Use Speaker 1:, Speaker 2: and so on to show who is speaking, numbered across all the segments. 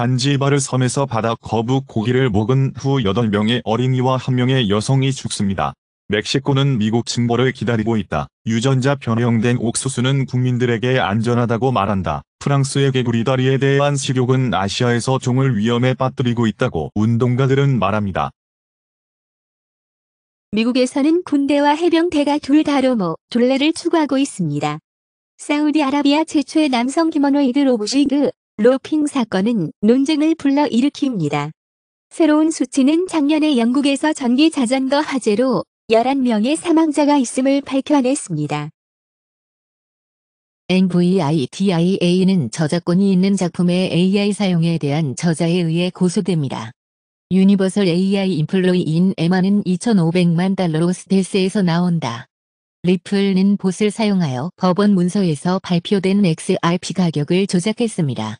Speaker 1: 잔지바르 섬에서 바다 거북 고기를 먹은 후 8명의 어린이와 1명의 여성이 죽습니다. 멕시코는 미국 징보를 기다리고 있다. 유전자 변형된 옥수수는 국민들에게 안전하다고 말한다. 프랑스의 개구리다리에 대한 식욕은 아시아에서 종을 위험에 빠뜨리고 있다고 운동가들은 말합니다.
Speaker 2: 미국에서는 군대와 해병대가 둘 다로 모 둘레를 추구하고 있습니다. 사우디아라비아 최초의 남성 기모노이드 로브시그 로핑 사건은 논쟁을 불러일으킵니다. 새로운 수치는 작년에 영국에서 전기 자전거 화재로 11명의 사망자가 있음을 밝혀냈습니다.
Speaker 3: NVIDIA는 저작권이 있는 작품의 AI 사용에 대한 저자에 의해 고소됩니다. 유니버설 AI 인플로이인 에마는 2,500만 달러로 스텔스에서 나온다. 리플은 봇을 사용하여 법원 문서에서 발표된 XRP 가격을 조작했습니다.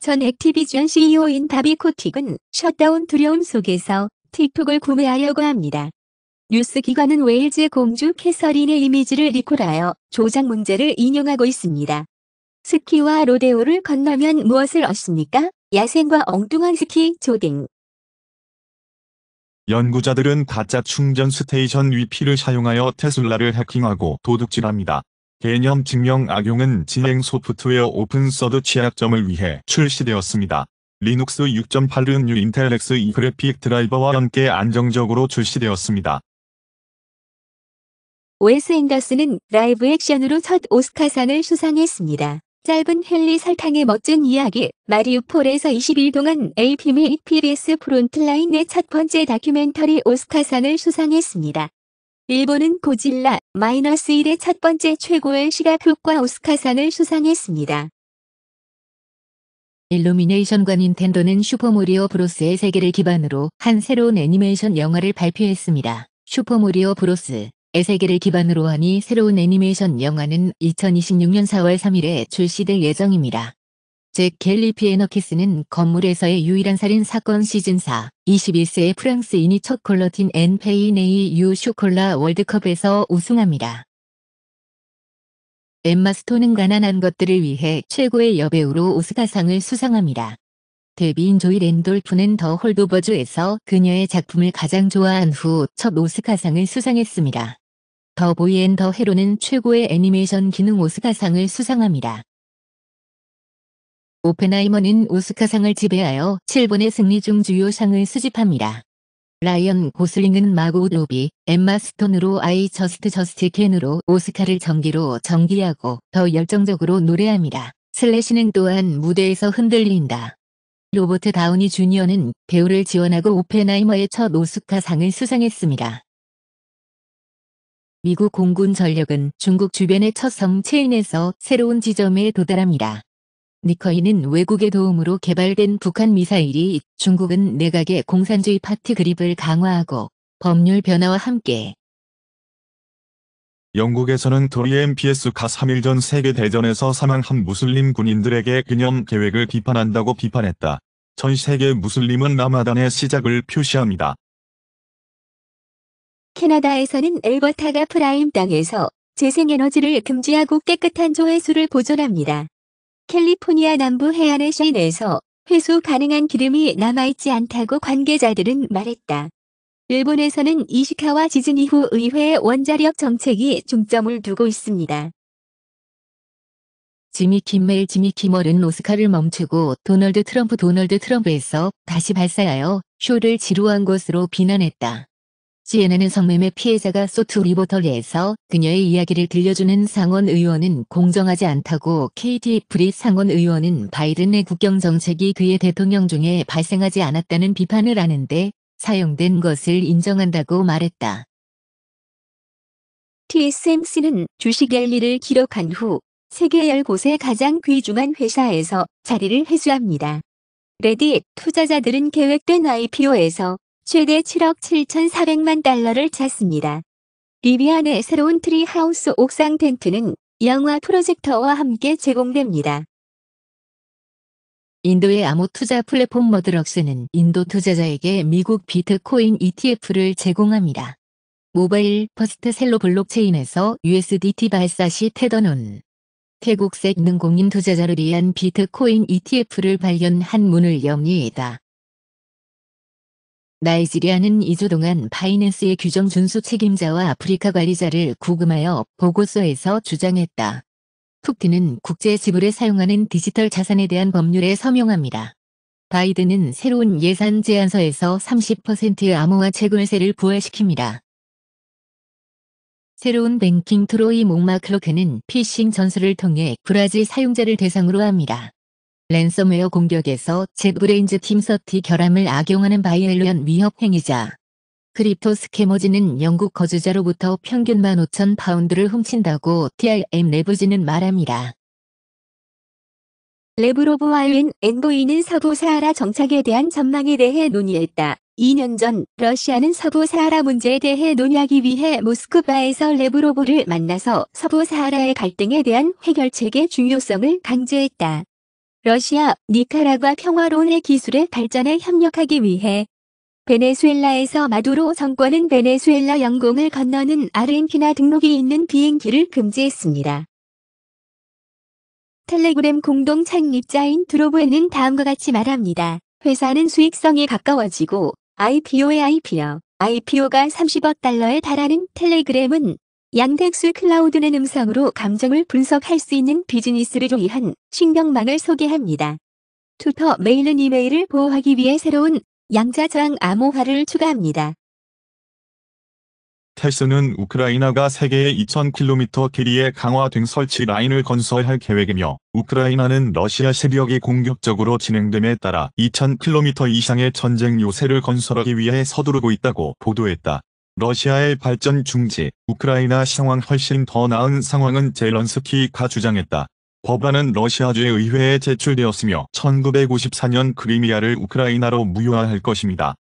Speaker 2: 전 액티비전 CEO인 다비 코틱은 셧다운 두려움 속에서 틱톡을 구매하려고 합니다. 뉴스 기관은 웨일즈 공주 캐서린의 이미지를 리콜하여 조작 문제를 인용하고 있습니다. 스키와 로데오를 건너면 무엇을 얻습니까? 야생과 엉뚱한 스키 조딩
Speaker 1: 연구자들은 가짜 충전 스테이션 위피를 사용하여 테슬라를 해킹하고 도둑질합니다. 개념 증명 악용은 진행 소프트웨어 오픈서드 취약점을 위해 출시되었습니다. 리눅스 6.8은 뉴 인텔렉스 이 그래픽 드라이버와 함께 안정적으로 출시되었습니다.
Speaker 2: OS 앤더슨은 라이브 액션으로 첫 오스카상을 수상했습니다. 짧은 헨리 설탕의 멋진 이야기 마리우폴에서 20일 동안 APM의 EPS 프론트라인의 첫 번째 다큐멘터리 오스카상을 수상했습니다. 일본은 고질라 마이너스 1의 첫 번째 최고의 시각효과 오스카상을 수상했습니다.
Speaker 3: 일루미네이션과 닌텐도는 슈퍼모리오 브로스의 세계를 기반으로 한 새로운 애니메이션 영화를 발표했습니다. 슈퍼모리오 브로스의 세계를 기반으로 하니 새로운 애니메이션 영화는 2026년 4월 3일에 출시될 예정입니다. 잭 갤리 피에너키스는 건물에서의 유일한 살인 사건 시즌4 21세의 프랑스인이 첫 콜러틴 앤 페이네이 유 쇼콜라 월드컵에서 우승합니다. 엠마 스톤은 가난한 것들을 위해 최고의 여배우로 오스카상을 수상합니다. 데뷔인 조이 랜돌프는 더홀드버즈에서 그녀의 작품을 가장 좋아한 후 첫 오스카상을 수상했습니다. 더 보이 앤 더 헤로는 최고의 애니메이션 기능 오스카상을 수상합니다. 오펜하이머는 오스카상을 지배하여 7번의 승리 중 주요 상을 수집합니다. 라이언 고슬링은 마고 로비, 엠마 스톤으로 아이 저스트 저스트 캔으로 오스카를 정기로 정기하고 더 열정적으로 노래합니다. 슬래시는 또한 무대에서 흔들린다. 로버트 다우니 주니어는 배우를 지원하고 오펜하이머의 첫 오스카상을 수상했습니다. 미국 공군 전력은 중국 주변의 첫 성 체인에서 새로운 지점에 도달합니다. 니커이는 외국의 도움으로 개발된 북한 미사일이 중국은 내각의 공산주의 파티 그립을 강화하고 법률 변화와 함께
Speaker 1: 영국에서는 도리 m PS 가 3일 전 세계대전에서 사망한 무슬림 군인들에게 기념 계획을 비판한다고 비판했다. 전 세계 무슬림은 라마단의 시작을 표시합니다.
Speaker 2: 캐나다에서는 엘버타가 프라임 땅에서 재생에너지를 금지하고 깨끗한 조회수를 보존합니다. 캘리포니아 남부 해안의 샤인에서 회수 가능한 기름이 남아있지 않다고 관계자들은 말했다. 일본에서는 이시카와 지진 이후 의회의 원자력 정책이 중점을 두고 있습니다.
Speaker 3: 지미 킴멜 지미 킴멀은 오스카를 멈추고 도널드 트럼프 도널드 트럼프에서 다시 발사하여 쇼를 지루한 것으로 비난했다. CNN은 성매매 피해자가 소트 리보털에서 그녀의 이야기를 들려주는 상원 의원은 공정하지 않다고 KT 브리 상원 의원은 바이든의 국경 정책이 그의 대통령 중에 발생하지 않았다는 비판을 하는데 사용된
Speaker 2: 것을 인정한다고 말했다. TSMC는 주식 랠리를 기록한 후 세계 10곳의 가장 귀중한 회사에서 자리를 해수합니다 레딧 투자자들은 계획된 IPO에서 최대 7억 7,400만 달러를 찾습니다 리비안의 새로운 트리하우스 옥상 텐트는 영화 프로젝터와 함께 제공됩니다.
Speaker 3: 인도의 암호 투자 플랫폼 머드럭스는 인도 투자자에게 미국 비트코인 ETF를 제공합니다. 모바일 퍼스트 셀로 블록체인에서 USDT 발사 시 테더논 태국색 능공인 투자자를 위한 비트코인 ETF를 발견한 문을 엽니다. 나이지리아는 2주 동안 파이낸스의 규정 준수 책임자와 아프리카 관리자를 구금하여 보고서에서 주장했다. 푸티는 국제 지불에 사용하는 디지털 자산에 대한 법률에 서명합니다. 바이든은 새로운 예산 제안서에서 30%의 암호화 채굴세를 부활시킵니다. 새로운 뱅킹 트로이 목마 클로크는 피싱 전술을 통해 브라질 사용자를 대상으로 합니다. 랜섬웨어 공격에서 챗브레인즈 팀서티 결함을 악용하는 바이엘리언 위협 행위자. 크립토 스캐머지는 영국 거주자로부터 평균 15,000파운드를
Speaker 2: 훔친다고
Speaker 3: TRM 레브지는 말합니다.
Speaker 2: 레브로브 와인 엔보이는 서부 사하라 정착에 대한 전망에 대해 논의했다. 2년 전 러시아는 서부 사하라 문제에 대해 논의하기 위해 모스크바에서 레브로브를 만나서 서부 사하라의 갈등에 대한 해결책의 중요성을 강조했다. 러시아, 니카라과 평화로운 핵 기술의 발전에 협력하기 위해 베네수엘라에서 마두로 정권은 베네수엘라 영공을 건너는 아르헨티나 등록이 있는 비행기를 금지했습니다. 텔레그램 공동 창립자인 드로브에는 다음과 같이 말합니다. 회사는 수익성이 가까워지고 i p o 의 IPO, IPO가 30억 달러에 달하는 텔레그램은 양택수 클라우드는 음성으로 감정을 분석할 수 있는 비즈니스를 조이한 신경망을 소개합니다. 투터 메일은 이메일을 보호하기 위해 새로운 양자저항 암호화를 추가합니다.
Speaker 1: 텔스는 우크라이나가 세계의 2,000km 길이의 강화된 설치 라인을 건설할 계획이며 우크라이나는 러시아 세력이 공격적으로 진행됨에 따라 2,000km 이상의 전쟁 요새를 건설하기 위해 서두르고 있다고 보도했다. 러시아의 발전 중지, 우크라이나 상황 훨씬 더 나은 상황은 젤런스키가 주장했다. 법안은 러시아주 의회에 의 제출되었으며 1954년 크리미아를 우크라이나로 무효화할 것입니다.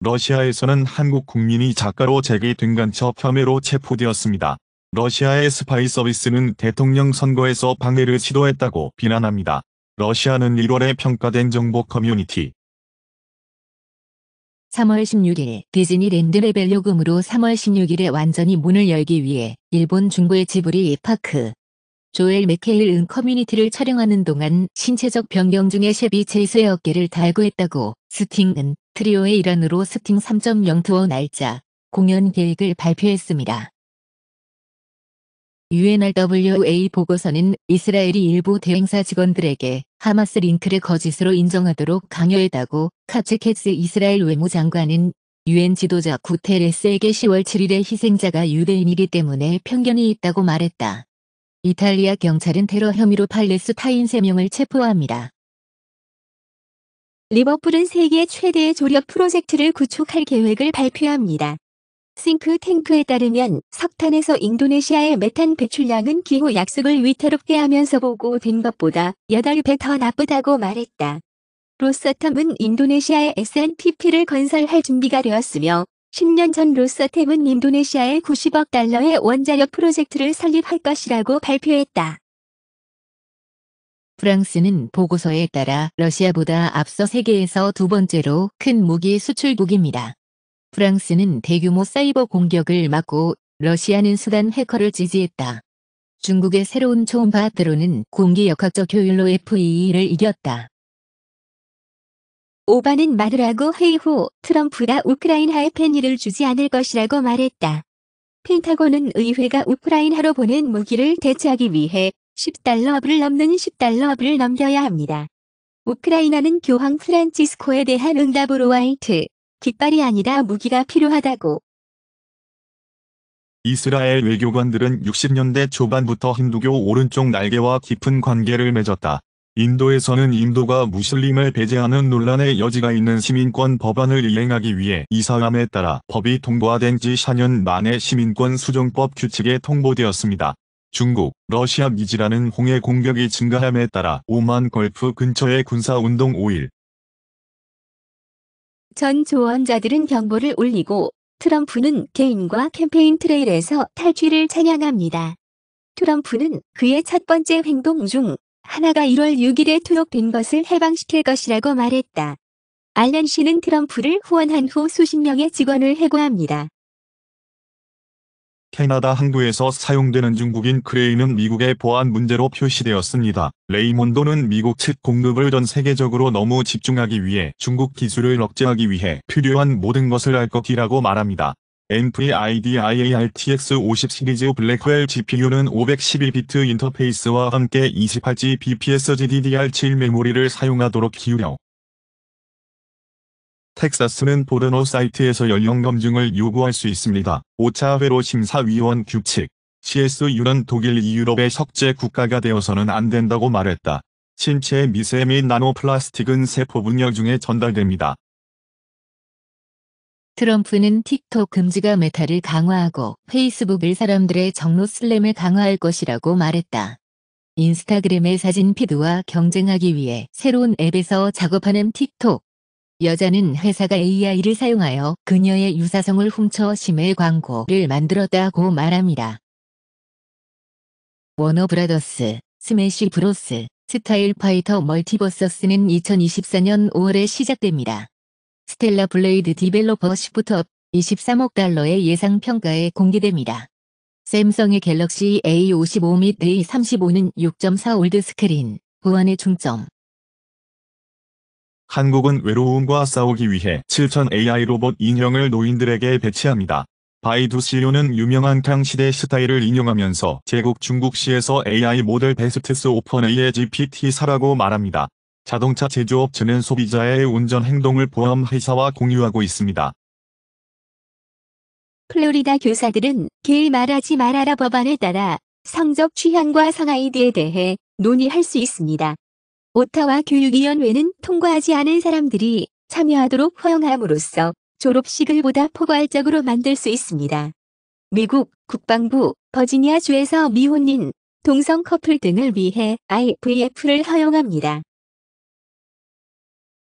Speaker 1: 러시아에서는 한국 국민이 작가로 제기된 간첩 혐의로 체포되었습니다. 러시아의 스파이 서비스는 대통령 선거에서 방해를 시도했다고 비난합니다. 러시아는 1월에 평가된 정보 커뮤니티
Speaker 3: 3월 16일 디즈니랜드 레벨 요금으로 3월 16일에 완전히 문을 열기 위해 일본 중부의 지브리 파크 조엘 맥케일 은 커뮤니티를 촬영하는 동안 신체적 변경 중에 셰비 체이스의 어깨를 달고했다고 스팅은 트리오의 일환으로 스팅 3.0 투어 날짜 공연 계획을 발표했습니다. UNRWA 보고서는 이스라엘이 일부 대행사 직원들에게 하마스 링크를 거짓으로 인정하도록 강요했다고 카츠케츠 이스라엘 외무장관은 유엔 지도자 구테레스에게 10월 7일에 희생자가 유대인이기 때문에 편견이 있다고 말했다. 이탈리아 경찰은 테러 혐의로 팔레스타인
Speaker 2: 3명을 체포합니다. 리버풀은 세계 최대의 조력 프로젝트를 구축할 계획을 발표합니다. 싱크탱크에 따르면 석탄에서 인도네시아의 메탄 배출량은 기후 약속을 위태롭게 하면서 보고된 것보다 8배 더 나쁘다고 말했다. 로서텀은 인도네시아의 S&PP를 건설할 준비가 되었으며 10년 전 로서템은 인도네시아의 90억 달러의 원자력 프로젝트를 설립할 것이라고 발표했다.
Speaker 3: 프랑스는 보고서에 따라 러시아보다 앞서 세계에서 두 번째로 큰 무기 수출국입니다. 프랑스는 대규모 사이버 공격을 막고 러시아는 수단 해커를 지지했다. 중국의 새로운 초음파 드론은 공기 역학적 효율로
Speaker 2: FEE를 이겼다. 오바는 말을 하고 회의 후 트럼프가 우크라이나에 팬이를 주지 않을 것이라고 말했다. 펜타곤은 의회가 우크라이나로 보낸 무기를 대체하기 위해 1 0달러업을 넘는 1 0달러업을 넘겨야 합니다. 우크라이나는 교황 프란치스코에 대한 응답으로 화이트 깃발이 아니라 무기가 필요하다고.
Speaker 1: 이스라엘 외교관들은 60년대 초반부터 힌두교 오른쪽 날개와 깊은 관계를 맺었다. 인도에서는 인도가 무슬림을 배제하는 논란의 여지가 있는 시민권 법안을 이행하기 위해 이사함에 따라 법이 통과된 지 4년 만에 시민권 수정법 규칙에 통보되었습니다. 중국, 러시아 미지라는 홍해 공격이 증가함에 따라 오만 걸프 근처의 군사운동 5일,
Speaker 2: 전 조언자들은 경보를 올리고 트럼프는 개인과 캠페인 트레일에서 탈취를 찬양합니다. 트럼프는 그의 첫 번째 행동 중 하나가 1월 6일에 투옥된 것을 해방시킬 것이라고 말했다. 알렌 씨는 트럼프를 후원한 후 수십 명의 직원을 해고합니다.
Speaker 1: 캐나다 항구에서 사용되는 중국인 크레이는 미국의 보안 문제로 표시되었습니다. 레이몬도는 미국 측 공급을 전 세계적으로 너무 집중하기 위해 중국 기술을 억제하기 위해 필요한 모든 것을 할 것이라고 말합니다. NVIDIA-RTX50 시리즈 블랙웰 GPU는 512비트 인터페이스와 함께 28G BPS GDDR7 메모리를 사용하도록 기울여 텍사스는 보르노 사이트에서 연령 검증을 요구할 수 있습니다. 5차 회로 심사위원 규칙 CSU는 독일 유럽의 석재 국가가 되어서는 안 된다고 말했다. 신체의 미세 및 나노 플라스틱은 세포 분열 중에 전달됩니다.
Speaker 3: 트럼프는 틱톡 금지가 메타를 강화하고 페이스북을 사람들의 정로 슬램을 강화할 것이라고 말했다. 인스타그램의 사진 피드와 경쟁하기 위해 새로운 앱에서 작업하는 틱톡 여자는 회사가 AI를 사용하여 그녀의 유사성을 훔쳐 심해 광고를 만들었다고 말합니다. 워너브라더스, 스매시 브로스, 스타일 파이터 멀티버서스는 2024년 5월에 시작됩니다. 스텔라 블레이드 디벨로퍼 시프트업 23억 달러의 예상 평가에 공개됩니다. 샘성의 갤럭시 A55 및 A35는 6.4 올드 스크린, 보안의 중점,
Speaker 1: 한국은 외로움과 싸우기 위해 7천 AI 로봇 인형을 노인들에게 배치합니다. 바이두 CEO는 유명한 탕 시대 스타일을 인용하면서 제국 중국시에서 AI 모델 베스트스 오퍼네이의 g p t 사라고 말합니다. 자동차 제조업체는 소비자의 운전 행동을 포함 회사와 공유하고 있습니다.
Speaker 2: 플로리다 교사들은 길 말하지 말아라 법안에 따라 성적 취향과 성아이디에 대해 논의할 수 있습니다. 오타와 교육위원회는 통과하지 않은 사람들이 참여하도록 허용함으로써 졸업식을 보다 포괄적으로 만들 수 있습니다. 미국 국방부 버지니아주에서 미혼인 동성 커플 등을 위해 IVF를 허용합니다.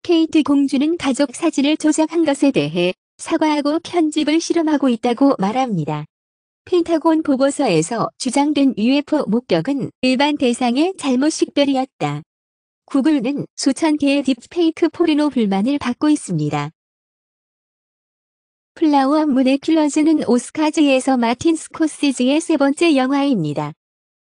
Speaker 2: 케이트 공주는 가족 사진을 조작한 것에 대해 사과하고 편집을 실험하고 있다고 말합니다. 펜타곤 보고서에서 주장된 UFO 목격은 일반 대상의 잘못 식별이었다. 구글은 수천 개의 딥페이크 포르노 불만을 받고 있습니다. 플라워 무네큘러즈는 오스카즈에서 마틴 스코시즈의 세 번째 영화입니다.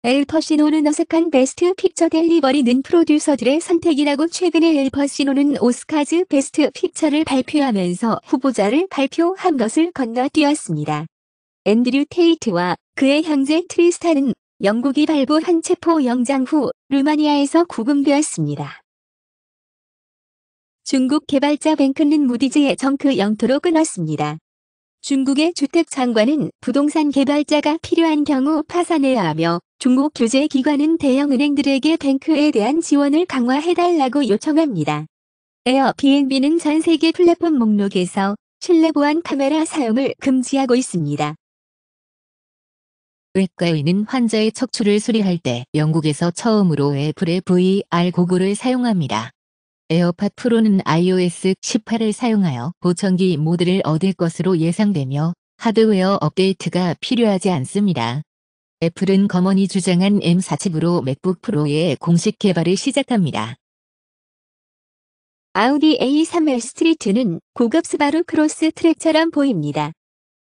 Speaker 2: 엘퍼시노는 어색한 베스트 픽처 델리버리는 프로듀서들의 선택이라고 최근에 엘퍼시노는 오스카즈 베스트 픽처를 발표하면서 후보자를 발표한 것을 건너뛰었습니다. 앤드류 테이트와 그의 형제 트리스타는 영국이 발부한 체포 영장 후 루마니아에서 구금되었습니다. 중국 개발자 뱅크는 무디즈의 정크 영토로 끊었습니다. 중국의 주택 장관은 부동산 개발자가 필요한 경우 파산해야 하며 중국 규제 기관은 대형 은행들에게 뱅크에 대한 지원을 강화해달라고 요청합니다. 에어비앤비는 전 세계 플랫폼 목록에서 실내 보안 카메라 사용을 금지하고 있습니다.
Speaker 3: 외과의는 환자의 척추를 수리할 때 영국에서 처음으로 애플의 VR 고글을 사용합니다. 에어팟 프로는 iOS 18을 사용하여 보청기 모드를 얻을 것으로 예상되며 하드웨어 업데이트가 필요하지 않습니다. 애플은 검언이 주장한 M4칩으로 맥북 프로의 공식 개발을
Speaker 2: 시작합니다. 아우디 a 3 l 스트리트는 고급 스바루 크로스 트랙처럼 보입니다.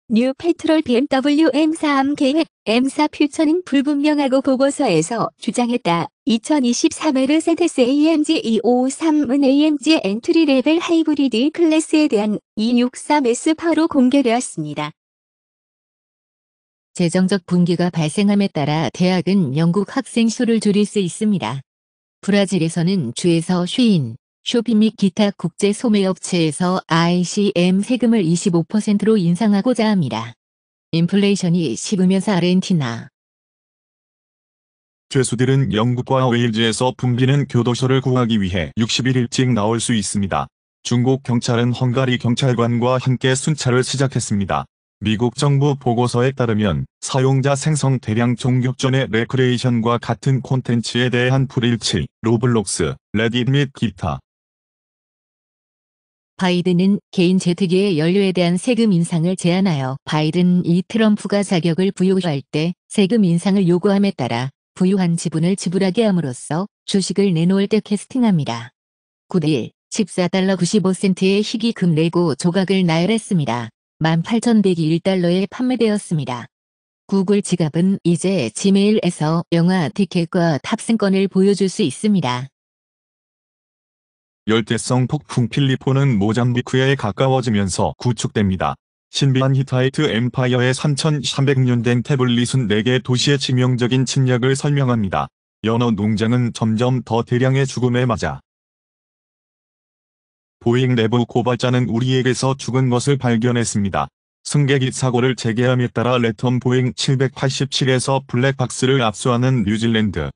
Speaker 2: 뉴 페트롤 BMW M4 암 계획 M4 퓨처는 불분명하고 보고서에서 주장했다. 2023에르 센테스 AMG 2 5 3은 AMG 엔트리 레벨 하이브리드 클래스에 대한 2 6 3 s 파로 공개되었습니다.
Speaker 3: 재정적 분기가 발생함에 따라 대학은 영국 학생 수를 줄일 수 있습니다. 브라질에서는 주에서 쉬인, 쇼핑 및 기타 국제 소매업체에서 ICM 세금을 25%로 인상하고자 합니다. 인플레이션이 식으면서 아르헨티나
Speaker 1: 죄수들은 영국과 웨일즈에서 붐비는 교도소를 구하기 위해 6 1일 일찍 나올 수 있습니다. 중국 경찰은 헝가리 경찰관과 함께 순찰을 시작했습니다. 미국 정부 보고서에 따르면 사용자 생성 대량 종격전의 레크레이션과 같은 콘텐츠에 대한 불일치, 로블록스, 레딧 및 기타,
Speaker 3: 바이든은 개인 재트기의 연료에 대한 세금 인상을 제안하여 바이든 이 트럼프가 자격을 부여할 때 세금 인상을 요구함에 따라 부유한 지분을 지불하게 함으로써 주식을 내놓을 때 캐스팅합니다. 9대1 14달러 95센트의 희귀금 레고 조각을 나열했습니다. 18,101달러에 판매되었습니다. 구글 지갑은 이제 지메일에서 영화 티켓과 탑승권을 보여줄 수 있습니다.
Speaker 1: 열대성 폭풍 필리포는 모잠비크에 가까워지면서 구축됩니다. 신비한 히타이트 엠파이어의 3300년 된 태블릿은 4개 도시의 치명적인 침략을 설명합니다. 연어 농장은 점점 더 대량의 죽음에 맞아 보잉 내부 고발자는 우리에게서 죽은 것을 발견했습니다. 승객이 사고를 재개함에 따라 레턴 보잉 787에서 블랙박스를 압수하는 뉴질랜드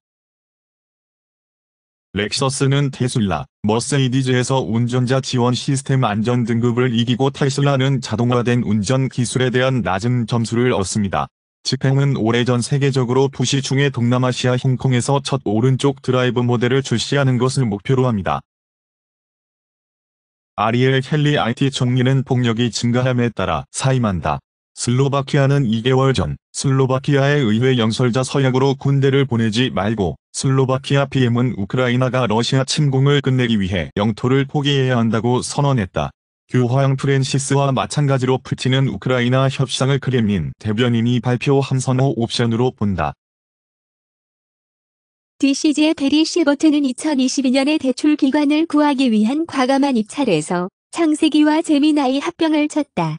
Speaker 1: 렉서스는 테슬라, 머세이디즈에서 운전자 지원 시스템 안전 등급을 이기고 테슬라는 자동화된 운전 기술에 대한 낮은 점수를 얻습니다. 집행은 오래전 세계적으로 부시 중에 동남아시아 홍콩에서 첫 오른쪽 드라이브 모델을 출시하는 것을 목표로 합니다. 아리엘 헨리 IT 총리는 폭력이 증가함에 따라 사임한다. 슬로바키아는 2개월 전 슬로바키아의 의회 연설자 서약으로 군대를 보내지 말고 슬로바키아 PM은 우크라이나가 러시아 침공을 끝내기 위해 영토를 포기해야 한다고 선언했다. 규화영 프랜시스와 마찬가지로 푸틴은 우크라이나 협상을 크렘린 대변인이 발표한 선호 옵션으로 본다.
Speaker 2: DCG의 베리 실버트는 2022년에 대출 기관을 구하기 위한 과감한 입찰에서 창세기와 제미나이 합병을 쳤다.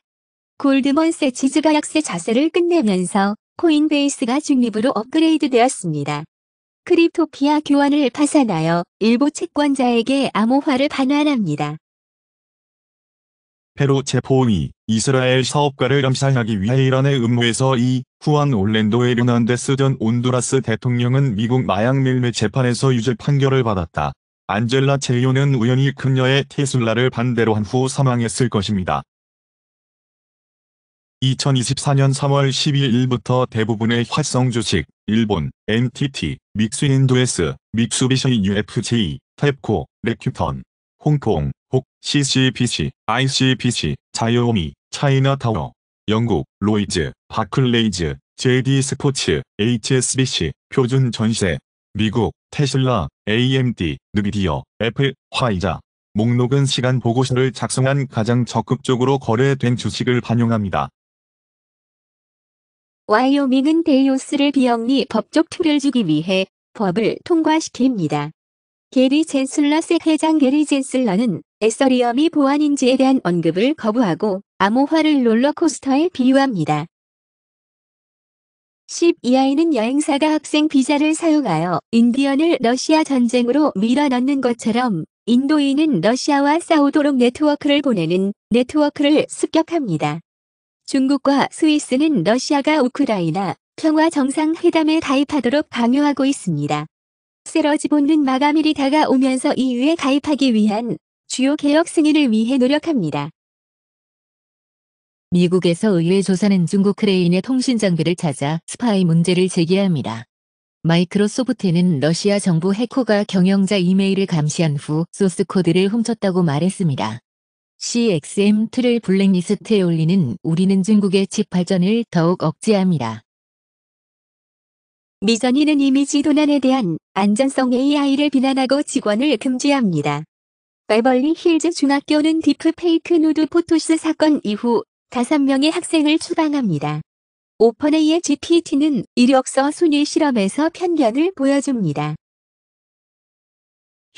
Speaker 2: 골드먼세치즈가 약세 자세를 끝내면서 코인베이스가 중립으로 업그레이드 되었습니다. 크립토피아 교환을 파산하여 일부 채권자에게 암호화를 반환합니다.
Speaker 1: 페루 체포위 이스라엘 이 사업가를 암살하기 위해 이란의 음모에서 이 후안 올랜도 에르난데스 전 온두라스 대통령은 미국 마약 밀매 재판에서 유죄 판결을 받았다. 안젤라 체리는 우연히 그녀의 테슬라를 반대로 한 후 사망했을 것입니다. 2024년 3월 12일부터 대부분의 활성 주식, 일본, NTT, 믹스인도에스, 믹수비시 u f j 탭코, 레큐턴, 홍콩, 혹, CCPC, ICPC, 자이오미, 차이나타워, 영국, 로이즈, 바클레이즈, JD 스포츠, HSBC, 표준 전세, 미국, 테슬라, AMD, 느비디어, 애플, 화이자. 목록은 시간 보고서를 작성한 가장 적극적으로 거래된 주식을 반영합니다.
Speaker 2: 와이오밍은 데이오스를 비영리 법적 틀를 주기 위해 법을 통과시킵니다. 게리 젠슬러 색 회장 게리 젠슬러는 에서리엄이 보안인지에 대한 언급을 거부하고 암호화를 롤러코스터에 비유합니다. 12아이는 여행사가 학생 비자를 사용하여 인디언을 러시아 전쟁으로 밀어넣는 것처럼 인도인은 러시아와 싸우도록 네트워크를 보내는 네트워크를 습격합니다. 중국과 스위스는 러시아가 우크라이나 평화 정상회담에 가입하도록 강요하고 있습니다. 세러지본은 마감일이 다가오면서 EU에 가입하기 위한 주요 개혁 승인을 위해 노력합니다.
Speaker 3: 미국에서 의회 조사는 중국 크레인의 통신 장비를 찾아 스파이 문제를 제기합니다. 마이크로소프트는 러시아 정부 해커가 경영자 이메일을 감시한 후 소스 코드를 훔쳤다고 말했습니다. CXM2를 블랙리스트에 올리는 우리는 중국의 집 발전을 더욱 억제합니다.
Speaker 2: 미전이는 이미지 도난에 대한 안전성 AI를 비난하고 직원을 금지합니다. 베벌리 힐즈 중학교는 딥페이크 누드 포토스 사건 이후 5명의 학생을 추방합니다. 오퍼네이의 GPT는 이력서 순위 실험에서 편견을 보여줍니다.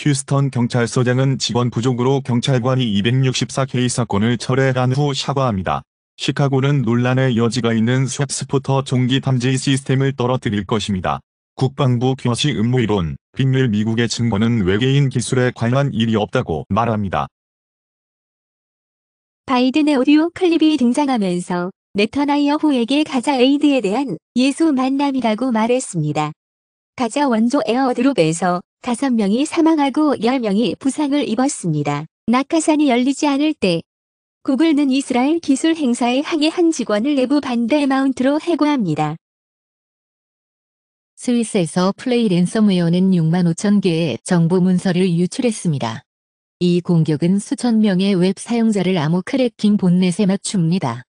Speaker 1: 휴스턴 경찰서장은 직원 부족으로 경찰관이 264K 사건을 철회한 후 사과합니다. 시카고는 논란의 여지가 있는 스 쇳스포터 종기 탐지 시스템을 떨어뜨릴 것입니다. 국방부 교시 음모 이론, 빅밀 미국의 증거는 외계인 기술에 관한 일이 없다고 말합니다.
Speaker 2: 바이든의 오디오 클립이 등장하면서 네타나이어후에게 가자 에이드에 대한 예수 만남이라고 말했습니다. 가자 원조 에어드롭에서 5명이 사망하고 10명이 부상을 입었습니다. 낙하산이 열리지 않을 때 구글은 이스라엘 기술 행사에 항해한 직원을 내부 반대 마운트로 해고합니다.
Speaker 3: 스위스에서 플레이 랜섬웨어는 6만 5천 개의 정보 문서를 유출했습니다. 이 공격은 수천 명의 웹 사용자를 암호 크래킹 본넷에 맞춥니다.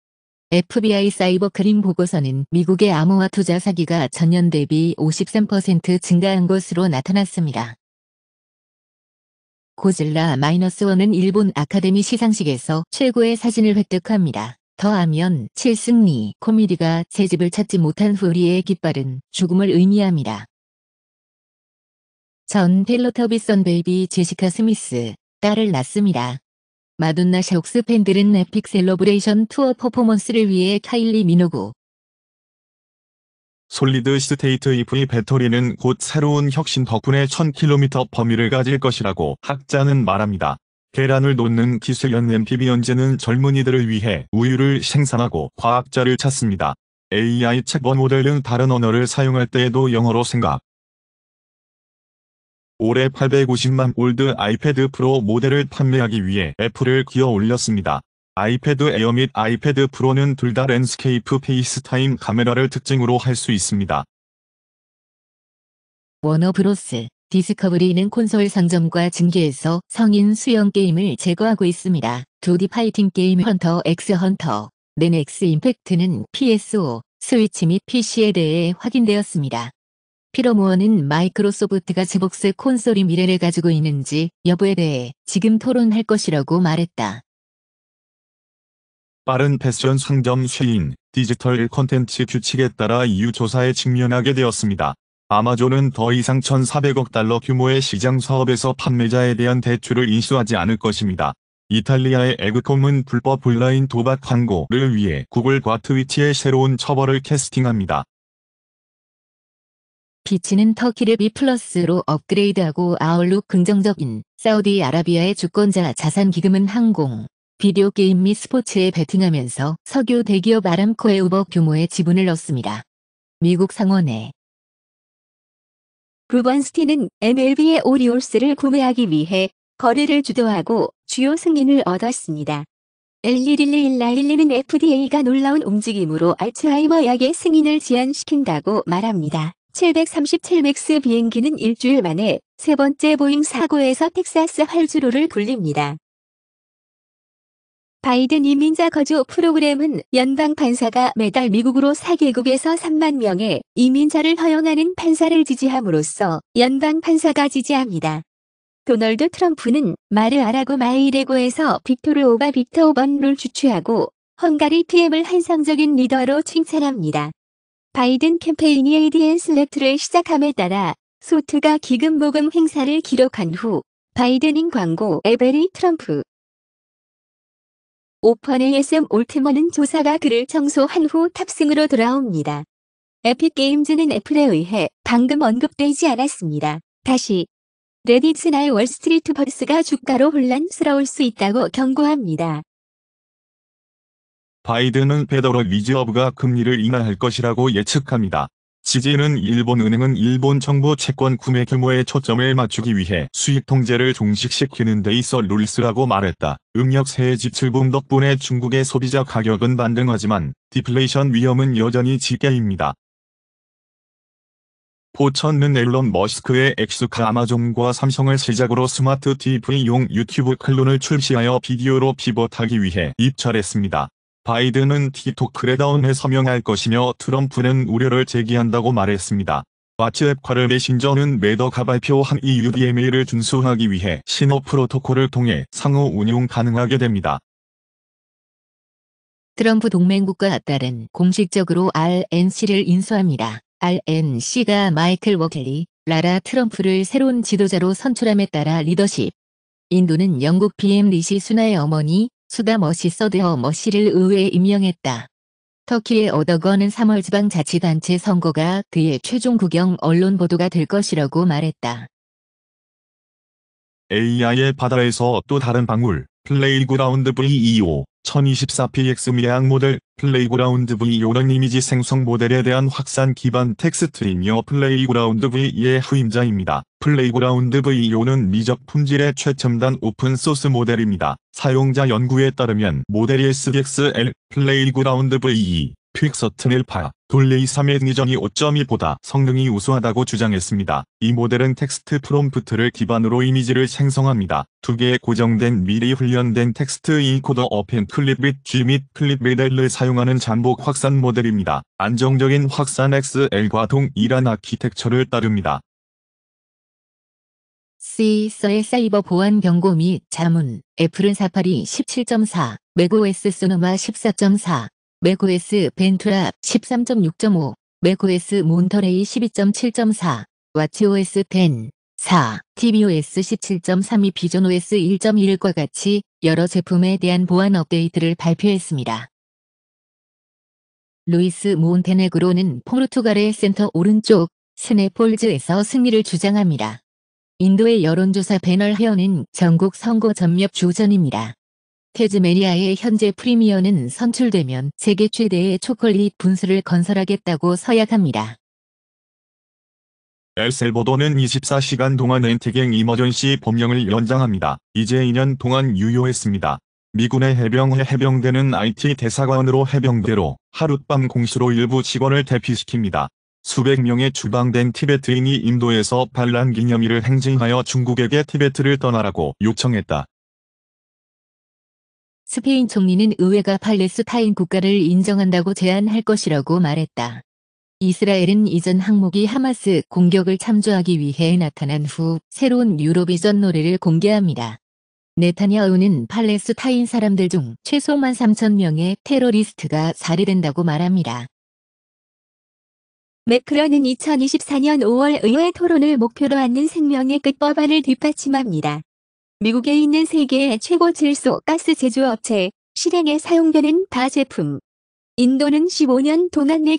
Speaker 3: FBI 사이버 크림 보고서는 미국의 암호화 투자 사기가 전년 대비 53% 증가한 것으로 나타났습니다. 고질라 마이너스 원은 일본 아카데미 시상식에서 최고의 사진을 획득합니다. 더하면 7승리 코미디가 새 집을 찾지 못한 후리의 깃발은 죽음을 의미합니다. 전 텔러터비 선베이비 제시카 스미스 딸을 낳습니다. 마돈나 샤옥스 팬들은 에픽 셀러브레이션 투어 퍼포먼스를 위해 카일리 미노구
Speaker 1: 솔리드 스테이트 EV 배터리는 곧 새로운 혁신 덕분에 1000km 범위를 가질 것이라고 학자는 말합니다. 계란을 놓는 기술연 MPB 연재는 젊은이들을 위해 우유를 생산하고 과학자를 찾습니다. AI 책번 모델은 다른 언어를 사용할 때에도 영어로 생각, 올해 850만 올드 아이패드 프로 모델을 판매하기 위해 애플을 기어 올렸습니다. 아이패드 에어 및 아이패드 프로는 둘 다 랜스케이프 페이스타임 카메라를 특징으로 할 수 있습니다.
Speaker 3: 워너브로스, 디스커버리는 콘솔 상점과 징계에서 성인 수영 게임을 제거하고 있습니다. 2D 파이팅 게임 헌터 X 헌터, 넨엑스 임팩트는 PSO, 스위치 및 PC에 대해 확인되었습니다. 피러무어는 마이크로소프트가 제복스 콘솔이 미래를 가지고 있는지 여부에 대해 지금 토론할 것이라고 말했다.
Speaker 1: 빠른 패션 상점 쉐인, 디지털 콘텐츠 규칙에 따라 이유 조사에 직면하게 되었습니다. 아마존은 더 이상 1,400억 달러 규모의 시장 사업에서 판매자에 대한 대출을 인수하지 않을 것입니다. 이탈리아의 에그콤은 불법 온라인 도박 광고를 위해 구글과 트위치의 새로운 처벌을 캐스팅합니다.
Speaker 3: 비치는 터키를 B 플러스로 업그레이드하고 아울룩 긍정적인 사우디아라비아의 주권자 자산 기금은 항공, 비디오 게임 및 스포츠에 베팅하면서 석유 대기업 아람코의 우버 규모의 지분을 얻습니다. 미국
Speaker 2: 상원에 브번스틴은 MLB의 오리올스를 구매하기 위해 거래를 주도하고 주요 승인을 얻었습니다. L111111는 FDA가 놀라운 움직임으로 알츠하이머 약의 승인을 제한시킨다고 말합니다. 737 맥스 비행기는 일주일 만에 세 번째 보잉 사고에서 텍사스 활주로를 굴립니다. 바이든 이민자 거주 프로그램은 연방 판사가 매달 미국으로 4개국에서 3만 명의 이민자를 허용하는 판사를 지지함으로써 연방 판사가 지지합니다. 도널드 트럼프는 마르아라고 마이레고에서 빅토르 오바 빅터 오번을 주최하고 헝가리 PM을 한상적인 리더로 칭찬합니다. 바이든 캠페인이 ADN 슬래트를 시작함에 따라 소트가 기금 모금 행사를 기록한 후 바이든인 광고 에베리 트럼프 오펀의 SM 올트먼은 조사가 그를 청소한 후 탑승으로 돌아옵니다. 에픽게임즈는 애플에 의해 방금 언급되지 않았습니다. 다시 레딧은 알 월스트리트 버스가 주가로 혼란스러울 수 있다고 경고합니다.
Speaker 1: 바이든은 페더럴 리저브가 금리를 인하할 것이라고 예측합니다. 지지는 일본은행은 일본 정부 채권 구매 규모에 초점을 맞추기 위해 수익 통제를 종식시키는 데 있어 룰스라고 말했다. 음력세의 지출붐 덕분에 중국의 소비자 가격은 반등하지만 디플레이션 위험은 여전히 지대입니다. 포천은 앨런 머스크의 엑스카 아마존과 삼성을 시작으로 스마트 TV용 유튜브 클론을 출시하여 비디오로 피벗하기 위해 입찰했습니다. 바이든은 티토크레다운에 서명할 것이며 트럼프는 우려를 제기한다고 말했습니다. 왓츠앱과를 메신저는 매더가 발표한 이 UDMA를 준수하기 위해 신호 프로토콜을 통해 상호 운용 가능하게 됩니다.
Speaker 3: 트럼프 동맹국과 앗달은 공식적으로 RNC를 인수합니다. RNC가 마이클 워켈리, 라라 트럼프를 새로운 지도자로 선출함에 따라 리더십, 인도는 영국 PM 리시 순하의 어머니 수다 머시서드어 머시를 의회에 임명했다. 터키의 얻어거는 3월 지방자치단체 선거가 그의 최종 구경 언론 보도가 될 것이라고 말했다.
Speaker 1: AI의 바다에서 또 다른 방울 플레이그라운드 V25 2024px 미학 모델 플레이그라운드 V 요런 이미지 생성 모델에 대한 확산 기반 텍스트이며 플레이그라운드 V의 후임자입니다. 플레이그라운드 V 요는 미적 품질의 최첨단 오픈소스 모델입니다. 사용자 연구에 따르면 모델 s x l 플레이그라운드 V e. 퀵서튼닐파 돌레이 3의 등이전이 5.2보다 성능이 우수하다고 주장했습니다. 이 모델은 텍스트 프롬프트를 기반으로 이미지를 생성합니다. 두 개의 고정된 미리 훈련된 텍스트 인코더 어펜 클립및 G 및클립메델을 사용하는 잠복 확산 모델입니다. 안정적인 확산 XL과 동일한 아키텍처를 따릅니다.
Speaker 3: C서의 사이버 보안 경고 및 자문, 애플은 사파리 17.4, 맥OS 소노마 14.4, 맥OS 벤투라 13.6.5, 맥OS 몬터레이 12.7.4, 와치OS 10, 4, tvOS 17.32 비전OS 1.1과 같이 여러 제품에 대한 보안 업데이트를 발표했습니다. 루이스 몬테네그로는 포르투갈의 센터 오른쪽 스네폴즈에서 승리를 주장합니다. 인도의 여론조사 배널 헤어는 전국 선거 전력 주전입니다. 테즈메니아의 현재 프리미어는 선출되면 세계 최대의 초콜릿 분수를 건설하겠다고 서약합니다.
Speaker 1: 엘셀보도는 24시간 동안 엔티갱 이머전시 법령을 연장합니다. 이제 2년 동안 유효했습니다. 미군의 해병회 해병대는 IT 대사관으로 해병대로 하룻밤 공수로 일부 직원을 대피시킵니다. 수백 명의 추방된 티베트인이 인도에서 반란 기념일을 행진하여 중국에게 티베트를 떠나라고 요청했다.
Speaker 3: 스페인 총리는 의회가 팔레스타인 국가를 인정한다고 제안할 것이라고 말했다. 이스라엘은 이전 항목이 하마스 공격을 참조하기 위해 나타난 후 새로운 유럽이전 노래를 공개합니다. 네타냐우는 팔레스타인 사람들 중 최소만 3,000명의 테러리스트가 살해된다고 말합니다.
Speaker 2: 매크런는 2024년 5월 의회 토론을 목표로 하는 생명의 끝법안을 뒷받침합니다. 미국에 있는 세계의 최고 질소 가스 제조업체 실행에 사용되는 다 제품. 인도는 15년 동안 내